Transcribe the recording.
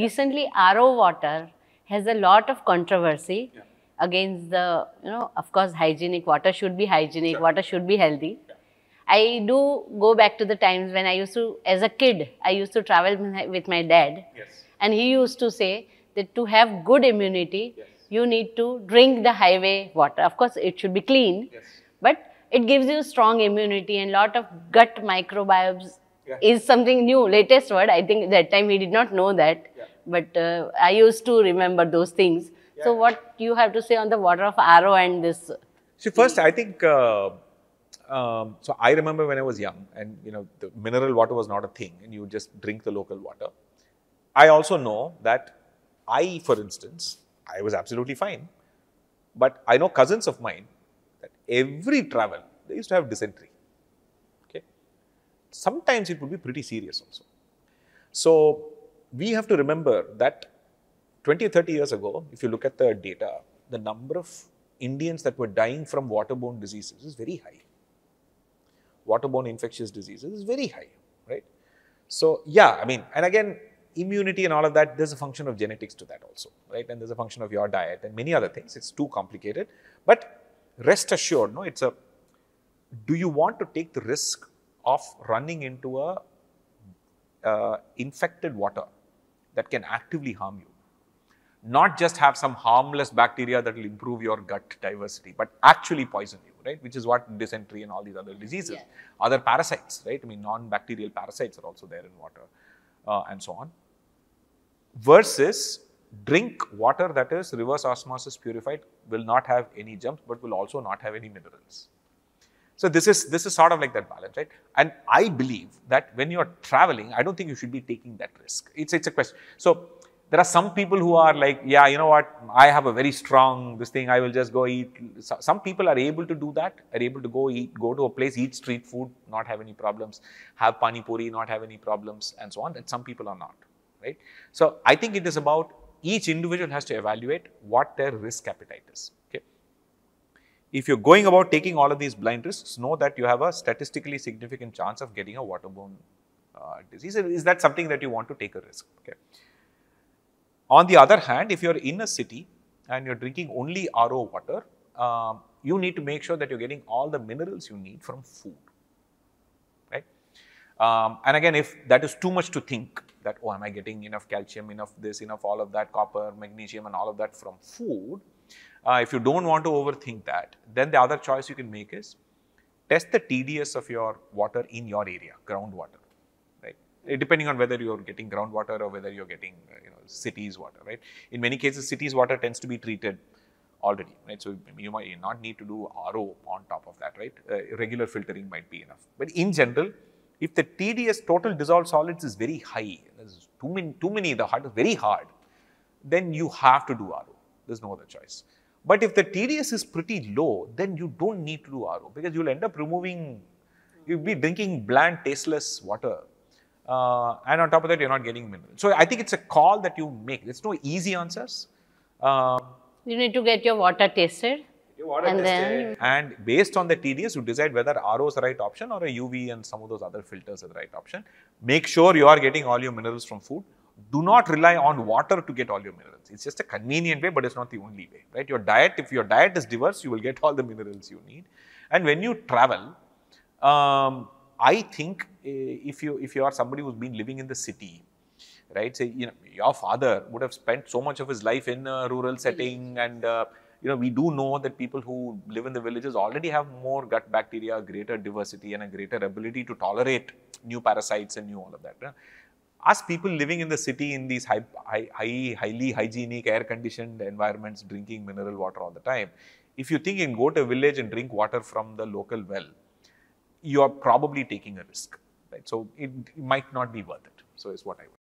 recently RO water has a lot of controversy yeah. against the, you know, of course, hygienic water should be hygienic, sure. water should be healthy. Yeah. I do go back to the times when I used to, as a kid, I used to travel with my dad. Yes. And he used to say that to have good immunity, yes. you need to drink the highway water. Of course, it should be clean, yes. but it gives you strong immunity and lot of gut microbiomes yeah. is something new, latest word. I think that time he did not know that but uh, I used to remember those things. Yeah. So what you have to say on the water of Arrow and this? See, first I think, uh, um, so I remember when I was young and you know, the mineral water was not a thing and you just drink the local water. I also know that I, for instance, I was absolutely fine. But I know cousins of mine that every travel, they used to have dysentery. Okay. Sometimes it would be pretty serious also. So we have to remember that 20 or 30 years ago, if you look at the data, the number of Indians that were dying from waterborne diseases is very high. Waterborne infectious diseases is very high, right? So, yeah, I mean, and again, immunity and all of that, there's a function of genetics to that also, right? And there's a function of your diet and many other things. It's too complicated. But rest assured, no, it's a, do you want to take the risk of running into a uh, infected water that can actively harm you. Not just have some harmless bacteria that will improve your gut diversity, but actually poison you, right? Which is what dysentery and all these other diseases, yeah. other parasites, right? I mean, non-bacterial parasites are also there in water uh, and so on. Versus drink water that is reverse osmosis purified will not have any germs, but will also not have any minerals. So this is this is sort of like that balance, right? And I believe that when you're traveling, I don't think you should be taking that risk. It's it's a question. So there are some people who are like, yeah, you know what? I have a very strong this thing. I will just go eat. So, some people are able to do that. Are able to go eat, go to a place, eat street food, not have any problems. Have pani puri, not have any problems, and so on. And some people are not, right? So I think it is about each individual has to evaluate what their risk appetite is. Okay if you're going about taking all of these blind risks, know that you have a statistically significant chance of getting a waterborne uh, disease. Is that something that you want to take a risk? Okay. On the other hand, if you're in a city and you're drinking only RO water, um, you need to make sure that you're getting all the minerals you need from food. Right? Um, and again, if that is too much to think that, oh, am I getting enough calcium, enough this, enough all of that, copper, magnesium and all of that from food, uh, if you don't want to overthink that, then the other choice you can make is test the TDS of your water in your area, groundwater, right? Eh, depending on whether you're getting groundwater or whether you're getting, uh, you know, cities water, right? In many cases, cities water tends to be treated already, right? So you might not need to do RO on top of that, right? Uh, regular filtering might be enough. But in general, if the TDS total dissolved solids is very high, there's too many, too many, the hard is very hard, then you have to do RO. There's no other choice. But if the TDS is pretty low, then you don't need to do RO because you'll end up removing, you'll be drinking bland, tasteless water. Uh, and on top of that, you're not getting minerals. So I think it's a call that you make. There's no easy answers. Um, you need to get your water Your water and tested. Then... And based on the TDS, you decide whether RO is the right option or a UV and some of those other filters are the right option. Make sure you are getting all your minerals from food do not rely on water to get all your minerals. It's just a convenient way, but it's not the only way, right? Your diet, if your diet is diverse, you will get all the minerals you need. And when you travel, um, I think eh, if you if you are somebody who's been living in the city, right? Say you know your father would have spent so much of his life in a uh, rural setting, and uh, you know we do know that people who live in the villages already have more gut bacteria, greater diversity, and a greater ability to tolerate new parasites and new all of that. Right? us people living in the city in these high, high, high, highly hygienic, air conditioned environments, drinking mineral water all the time, if you think you can go to a village and drink water from the local well, you are probably taking a risk. Right? So it might not be worth it. So it's what I would.